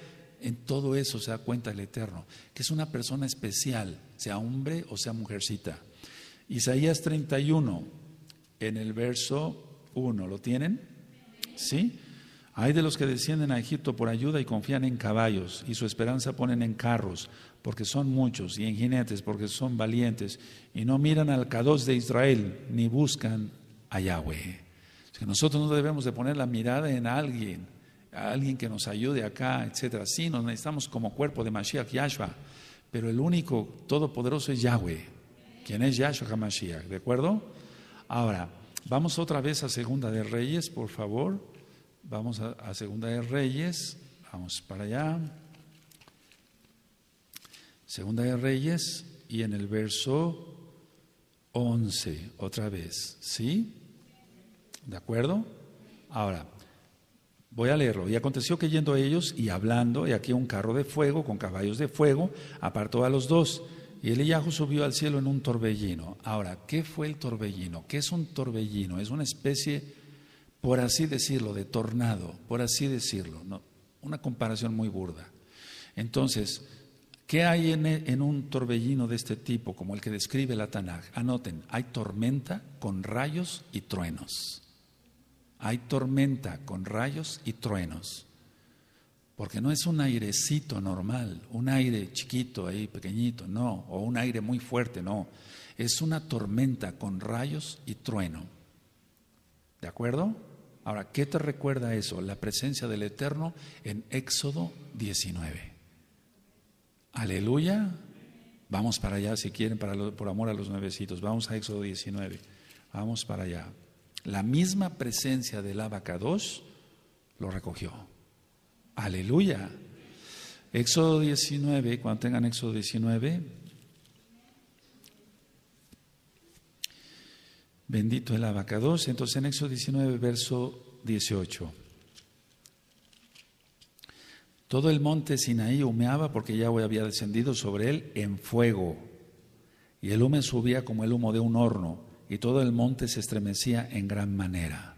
En todo eso se da cuenta el Eterno, que es una persona especial, sea hombre o sea mujercita. Isaías 31, en el verso 1. ¿Lo tienen? ¿Sí? Hay de los que descienden a Egipto por ayuda y confían en caballos, y su esperanza ponen en carros, porque son muchos, y en jinetes, porque son valientes, y no miran al Cados de Israel, ni buscan a Yahweh. nosotros no debemos de poner la mirada en alguien, a alguien que nos ayude acá, etcétera. Sí, nos necesitamos como cuerpo de Mashiach Yahshua, pero el único todopoderoso es Yahweh, quien es Yahshua HaMashiach, ¿de acuerdo? Ahora, vamos otra vez a Segunda de Reyes, por favor. Vamos a, Segunda de Reyes. Vamos para allá. Segunda de Reyes y en el verso 11, otra vez. ¿Sí? ¿De acuerdo? Ahora, voy a leerlo. Y aconteció que yendo ellos y hablando, y aquí un carro de fuego con caballos de fuego, apartó a los dos y Eliyahu subió al cielo en un torbellino. Ahora, ¿qué fue el torbellino? ¿Qué es un torbellino? Es una especie, por así decirlo, de tornado, por así decirlo. No, una comparación muy burda. Entonces, ¿qué hay en, en un torbellino de este tipo, como el que describe la Tanaj? Anoten, hay tormenta con rayos y truenos. Hay tormenta con rayos y truenos. Porque no es un airecito normal, un aire chiquito ahí, pequeñito, no, o un aire muy fuerte, no. Es una tormenta con rayos y trueno. ¿De acuerdo? Ahora, ¿qué te recuerda eso? La presencia del Eterno en Éxodo 19. Aleluya. Vamos para allá si quieren, para por amor a los nuevecitos. Vamos a Éxodo 19. Vamos para allá. La misma presencia del Abacados lo recogió. Aleluya. Éxodo 19, cuando tengan Éxodo 19. Bendito el abacados. Entonces en Éxodo 19, verso 18. Todo el monte Sinaí humeaba porque Yahweh había descendido sobre él en fuego. Y el hume subía como el humo de un horno. Y todo el monte se estremecía en gran manera.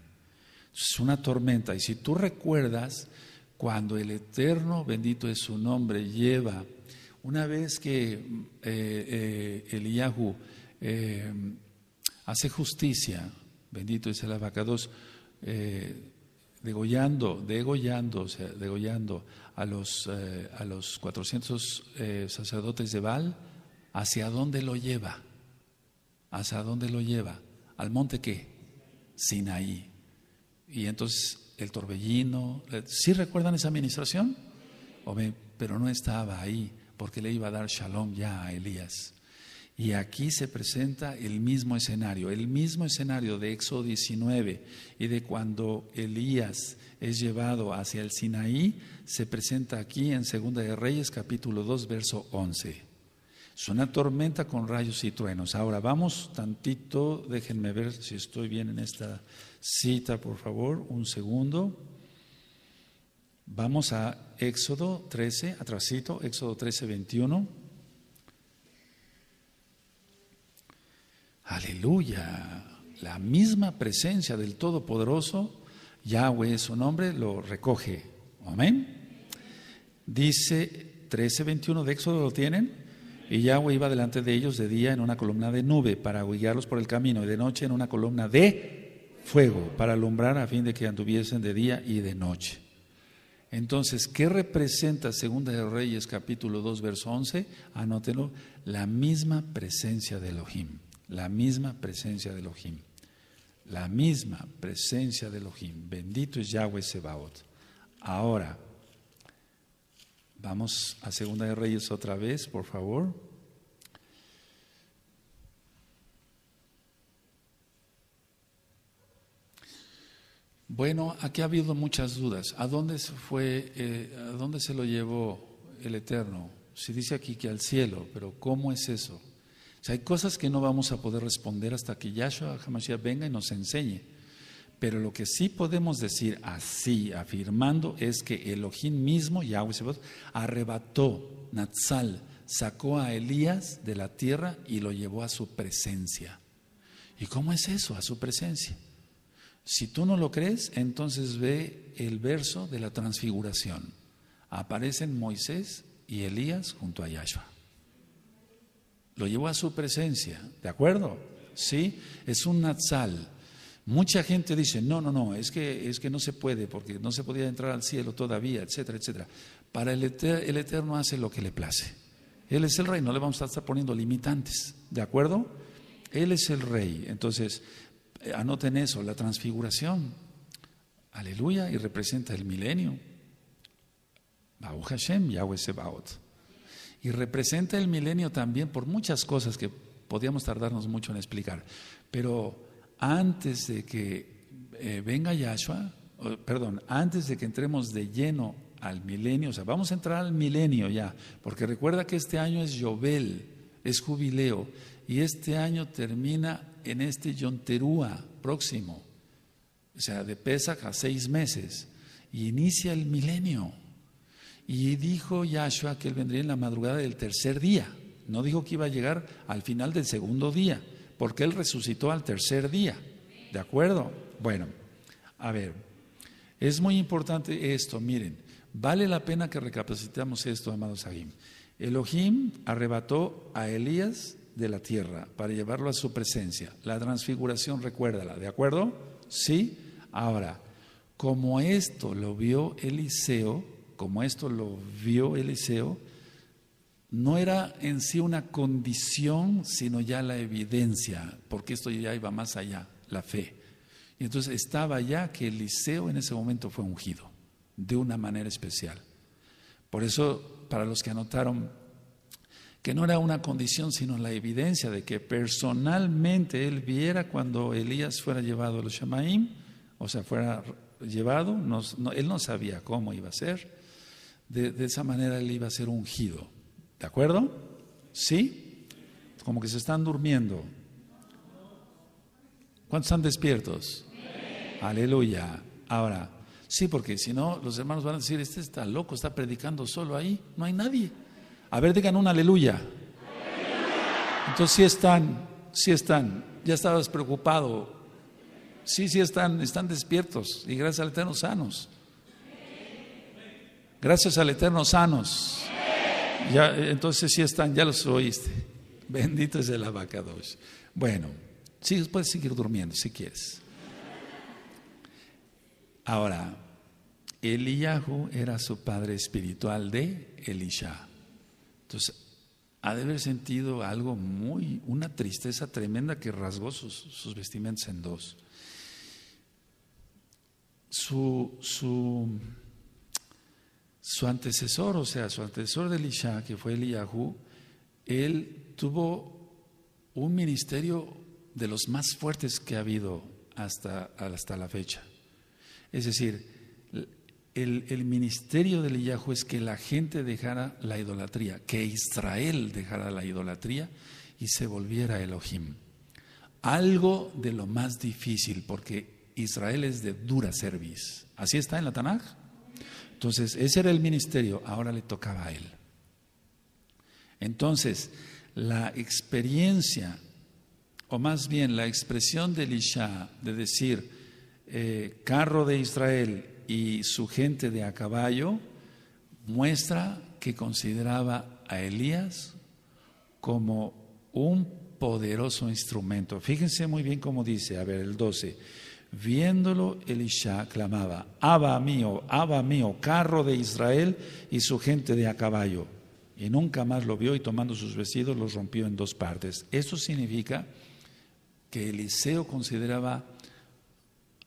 Es una tormenta. Y si tú recuerdas, cuando el Eterno, bendito es su nombre, lleva, una vez que eh, eh, el eh, hace justicia, bendito es el abacados, eh, degollando, degollando, o sea, degollando a los, a los 400 sacerdotes de Baal, ¿hacia dónde lo lleva? ¿Hacia dónde lo lleva? ¿Al monte qué? Sinaí. Y entonces el torbellino. Eh, ¿Sí recuerdan esa administración? pero no estaba ahí porque le iba a dar shalom ya a Elías. Y aquí se presenta el mismo escenario, el mismo escenario de Éxodo 19 y de cuando Elías es llevado hacia el Sinaí, se presenta aquí en Segunda de Reyes capítulo 2 verso 11. suena tormenta con rayos y truenos. Ahora vamos tantito, déjenme ver si estoy bien en esta Cita, por favor, un segundo. Vamos a Éxodo 13, atrasito, Éxodo 13, 21. Aleluya. La misma presencia del Todopoderoso, Yahweh su nombre, lo recoge. Amén. Dice 13, 21 de Éxodo, ¿lo tienen? Y Yahweh iba delante de ellos de día en una columna de nube para guiarlos por el camino y de noche en una columna de fuego para alumbrar a fin de que anduviesen de día y de noche. Entonces, ¿qué representa Segunda de Reyes capítulo 2 verso 11? Anótelo, la misma presencia de Elohim, la misma presencia de Elohim. La misma presencia de Elohim. Bendito es Yahweh Sebaot. Ahora, vamos a Segunda de Reyes otra vez, por favor. Bueno, aquí ha habido muchas dudas. ¿A dónde fue, eh, a dónde se lo llevó el Eterno? Se dice aquí que al cielo, pero ¿cómo es eso? hay cosas que no vamos a poder responder hasta que Yahshua Hamashiach venga y nos enseñe. Pero lo que sí podemos decir así, afirmando, es que Elohim mismo, Yahweh arrebató, Natsal, sacó a Elías de la tierra y lo llevó a su presencia. ¿Y cómo es eso? A su presencia. Si tú no lo crees, entonces ve el verso de la transfiguración. Aparecen Moisés y Elías junto a Yahshua. Lo llevó a su presencia, ¿de acuerdo? Sí, es un Natsal. Mucha gente dice, no, no, no, es que, es que no se puede, porque no se podía entrar al cielo todavía, etcétera, etcétera. Para el, el Eterno hace lo que le place. Él es el rey, no le vamos a estar poniendo limitantes, ¿de acuerdo? Él es el rey. Entonces, eh, anoten eso, la transfiguración. Aleluya, y representa el milenio. Bau Hashem, Yahweh Sebaot. Y representa el milenio también por muchas cosas que podíamos tardarnos mucho en explicar. Pero antes de que eh, venga Yahshua, perdón, antes de que entremos de lleno al milenio, o sea, vamos a entrar al milenio ya, porque recuerda que este año es Yobel, es jubileo, y este año termina en este Yonterúa próximo, o sea, de Pesach a seis meses, y inicia el milenio. Y dijo Yahshua que él vendría en la madrugada del tercer día. No dijo que iba a llegar al final del segundo día, porque él resucitó al tercer día. ¿De acuerdo? Bueno, a ver, es muy importante esto, miren, vale la pena que recapacitemos esto, amados Elohim arrebató a Elías de la tierra para llevarlo a su presencia. La transfiguración, recuérdala, ¿de acuerdo? Sí. Ahora, como esto lo vio Eliseo, como esto lo vio Eliseo, no era en sí una condición, sino ya la evidencia, porque esto ya iba más allá, la fe. Y entonces estaba ya que Eliseo en ese momento fue ungido, de una manera especial. Por eso, para los que anotaron que no era una condición, sino la evidencia de que personalmente él viera cuando Elías fuera llevado los Shamaim, o sea, fuera llevado, él no sabía cómo iba a ser, de, esa manera él iba a ser ungido. ¿De acuerdo? ¿Sí? Como que se están durmiendo. ¿Cuántos están despiertos? Aleluya. Ahora, sí, porque si no, los hermanos van a decir, este está loco, está predicando solo ahí, no hay nadie. A ver, digan un aleluya. Entonces sí están, sí están. Ya estabas preocupado. Sí, sí están, están despiertos y gracias al Eterno sanos. Gracias al Eterno sanos. Ya, entonces sí están, ya los oíste. Bendito es el abacado. Bueno, sí, puedes seguir durmiendo si quieres. Ahora, Eliyahu era su padre espiritual de Elisha. Entonces, ha de haber sentido algo muy, una tristeza tremenda que rasgó sus, sus vestimentas en dos. Su, su, su, antecesor, o sea, su antecesor de Elisha, que fue Eliyahu, él tuvo un ministerio de los más fuertes que ha habido hasta, hasta la fecha. Es decir, el, ministerio del Eliyahu es que la gente dejara la idolatría, que Israel dejara la idolatría y se volviera Elohim. Algo de lo más difícil, porque Israel es de dura cerviz. Así está en la Tanaj. Entonces, ese era el ministerio, ahora le tocaba a él. Entonces, la experiencia, o más bien la expresión del Isha, de decir, eh, carro de Israel, y su gente de a caballo muestra que consideraba a Elías como un poderoso instrumento. Fíjense muy bien cómo dice, a ver, el 12. Viéndolo, Elisha clamaba, Abba mío, Abba mío, carro de Israel y su gente de a caballo. Y nunca más lo vio y tomando sus vestidos los rompió en dos partes. Eso significa que Eliseo consideraba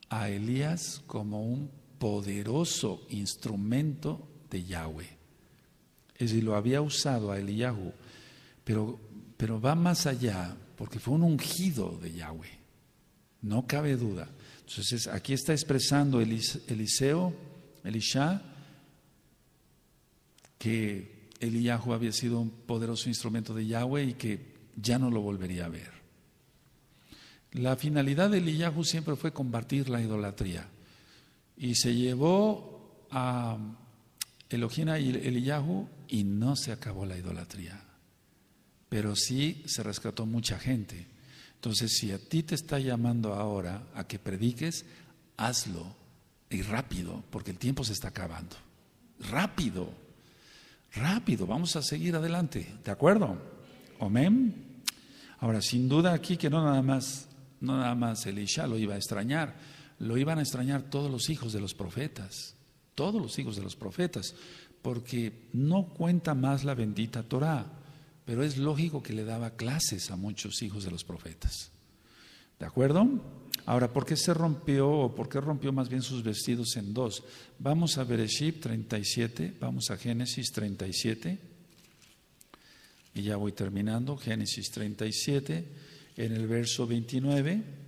a Elías como un poderoso instrumento de Yahweh. Es decir, lo había usado a Eliyahu, pero, pero va más allá porque fue un ungido de Yahweh. No cabe duda. Entonces, aquí está expresando Eliseo, Elisha, que Eliyahu había sido un poderoso instrumento de Yahweh y que ya no lo volvería a ver. La finalidad de Eliyahu siempre fue combatir la idolatría y se llevó a Elohim y Eliyahu y no se acabó la idolatría. Pero sí se rescató mucha gente. Entonces, si a ti te está llamando ahora a que prediques, hazlo y rápido, porque el tiempo se está acabando. Rápido, rápido, vamos a seguir adelante, ¿de acuerdo? Amén. Ahora, sin duda aquí que no nada más, no nada más Elisha lo iba a extrañar, lo iban a extrañar todos los hijos de los profetas, todos los hijos de los profetas, porque no cuenta más la bendita Torá, pero es lógico que le daba clases a muchos hijos de los profetas. ¿De acuerdo? Ahora, ¿por qué se rompió o por qué rompió más bien sus vestidos en dos? Vamos a Bereshit 37, vamos a Génesis 37. Y ya voy terminando, Génesis 37, en el verso 29.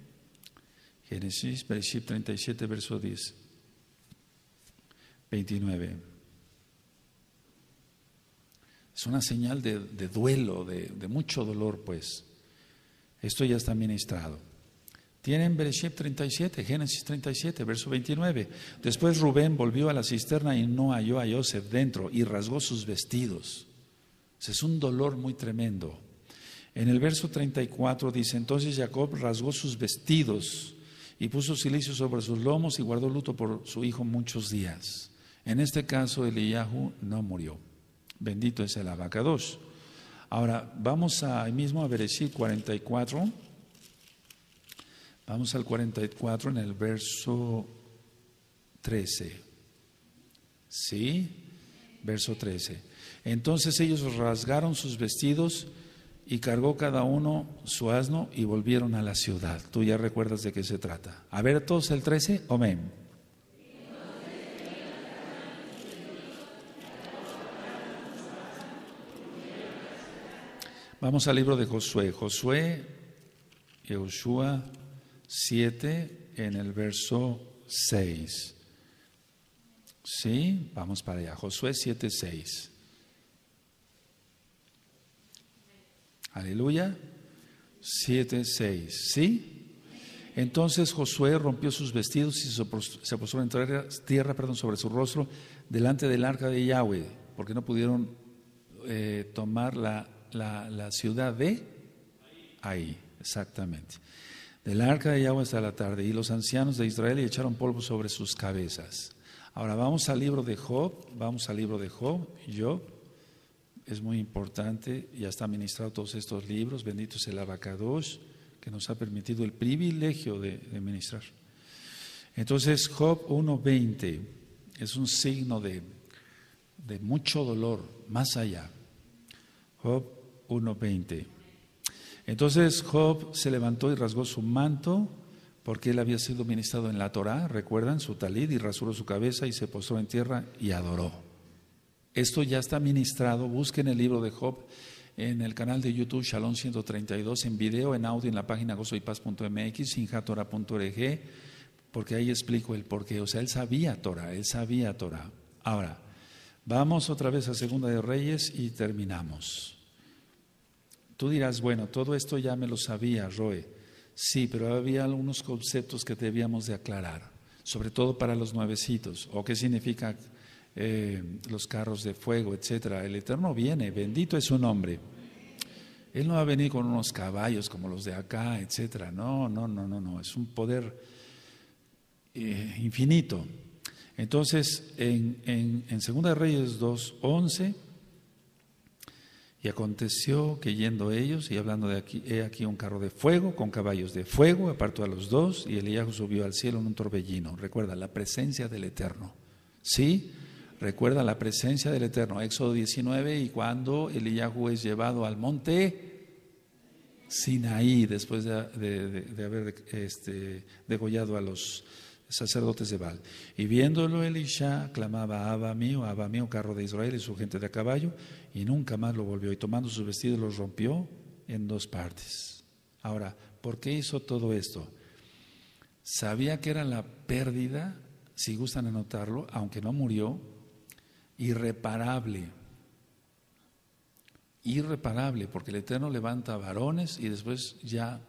Génesis, 37, verso 10. 29. Es una señal de, duelo, de, mucho dolor, pues. Esto ya está ministrado. Tienen 37, Génesis 37, verso 29. Después Rubén volvió a la cisterna y no halló a Joseph dentro y rasgó sus vestidos. Es un dolor muy tremendo. En el verso 34 dice, entonces Jacob rasgó sus vestidos y puso silicio sobre sus lomos y guardó luto por su hijo muchos días. En este caso, Eliyahu no murió. Bendito es el dos. Ahora, vamos ahí mismo a y 44. Vamos al 44 en el verso 13. ¿Sí? Verso 13. Entonces ellos rasgaron sus vestidos y cargó cada uno su asno y volvieron a la ciudad. Tú ya recuerdas de qué se trata. A ver todos el 13, amén. Vamos al libro de Josué. Josué, Joshua 7, en el verso 6. ¿Sí? Vamos para allá. Josué 7, 6. Aleluya. 7, 6. ¿Sí? Entonces Josué rompió sus vestidos y se puso en tierra, perdón, sobre su rostro delante del arca de Yahweh, porque no pudieron eh, tomar la, ciudad de ahí, exactamente. Del arca de Yahweh hasta la tarde, y los ancianos de Israel y echaron polvo sobre sus cabezas. Ahora vamos al libro de Job, vamos al libro de Job, Job es muy importante, ya está ministrado todos estos libros, bendito es el Abacadosh, que nos ha permitido el privilegio de, de ministrar. Entonces, Job 1.20 es un signo de, de mucho dolor, más allá. Job 1.20. Entonces Job se levantó y rasgó su manto, porque él había sido ministrado en la Torá, recuerdan, su talid, y rasuró su cabeza y se postró en tierra y adoró. Esto ya está ministrado. Busquen el libro de Job en el canal de YouTube Shalom 132, en video, en audio, en la página gozoypaz.mx, sinjatora.org, porque ahí explico el porqué. O sea, él sabía Torah, él sabía Torah. Ahora, vamos otra vez a Segunda de Reyes y terminamos. Tú dirás, bueno, todo esto ya me lo sabía, Roe. Sí, pero había algunos conceptos que debíamos de aclarar, sobre todo para los nuevecitos, o qué significa eh, los carros de fuego, etcétera. El Eterno viene, bendito es su nombre. Él no va a venir con unos caballos como los de acá, etcétera. No, no, no, no, no. Es un poder eh, infinito. Entonces, en, en, Segunda Reyes 2, 11, y aconteció que yendo ellos y hablando de aquí, he aquí un carro de fuego con caballos de fuego, apartó a los dos y Elías subió al cielo en un torbellino. Recuerda, la presencia del Eterno. ¿Sí? recuerda la presencia del Eterno. Éxodo 19, y cuando Eliyahu es llevado al monte Sinaí, después de, haber este, degollado a los sacerdotes de Baal. Y viéndolo Elisha, clamaba, Abba mío, Abba mío, carro de Israel y su gente de caballo, y nunca más lo volvió, y tomando sus vestidos los rompió en dos partes. Ahora, ¿por qué hizo todo esto? Sabía que era la pérdida, si gustan anotarlo, aunque no murió, irreparable. Irreparable, porque el Eterno levanta varones y después ya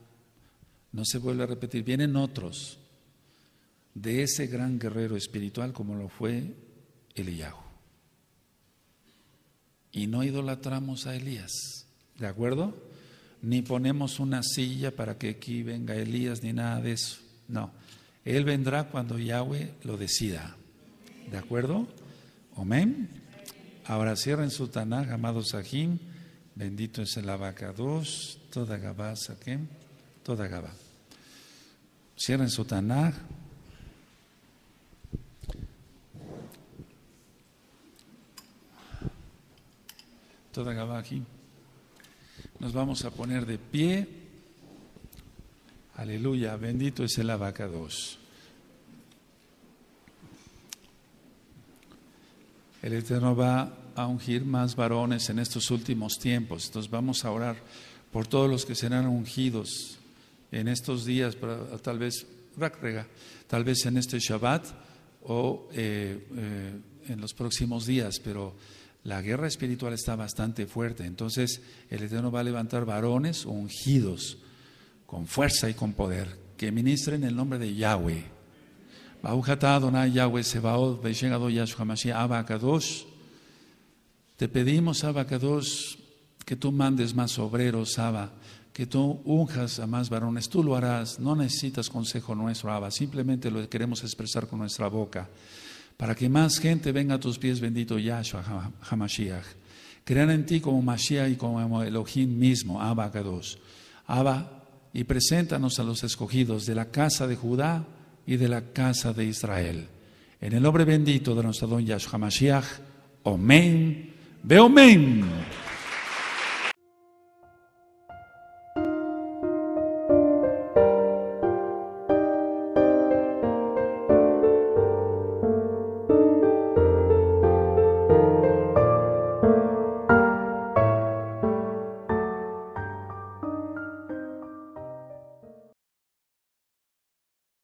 no se vuelve a repetir. Vienen otros de ese gran guerrero espiritual como lo fue Eliyahu. Y no idolatramos a Elías, ¿de acuerdo? Ni ponemos una silla para que aquí venga Elías ni nada de eso. No, él vendrá cuando Yahweh lo decida, ¿de acuerdo? Amén. Ahora cierren su tanaj, amado Sahim. Bendito es el 2 toda Gabá, saquen toda gaba Cierren su tanaj. Toda gaba aquí. Nos vamos a poner de pie. Aleluya, bendito es el 2 El Eterno va a ungir más varones en estos últimos tiempos. Entonces vamos a orar por todos los que serán ungidos en estos días, tal vez tal vez en este Shabbat o eh, eh, en los próximos días, pero la guerra espiritual está bastante fuerte. Entonces el Eterno va a levantar varones ungidos con fuerza y con poder que ministren el nombre de Yahweh. Te pedimos, Kadosh, que tú mandes más obreros, Abba, que tú unjas a más varones. Tú lo harás, no necesitas consejo nuestro, Abba, simplemente lo queremos expresar con nuestra boca, para que más gente venga a tus pies, bendito Yahshua Hamashiach. Crean en ti como Mashiach y como Elohim mismo, Kadosh, Abba, y preséntanos a los escogidos de la casa de Judá y de la casa de Israel. En el nombre bendito de nuestro don Yahshua Mashiach. Amén. Ve amén.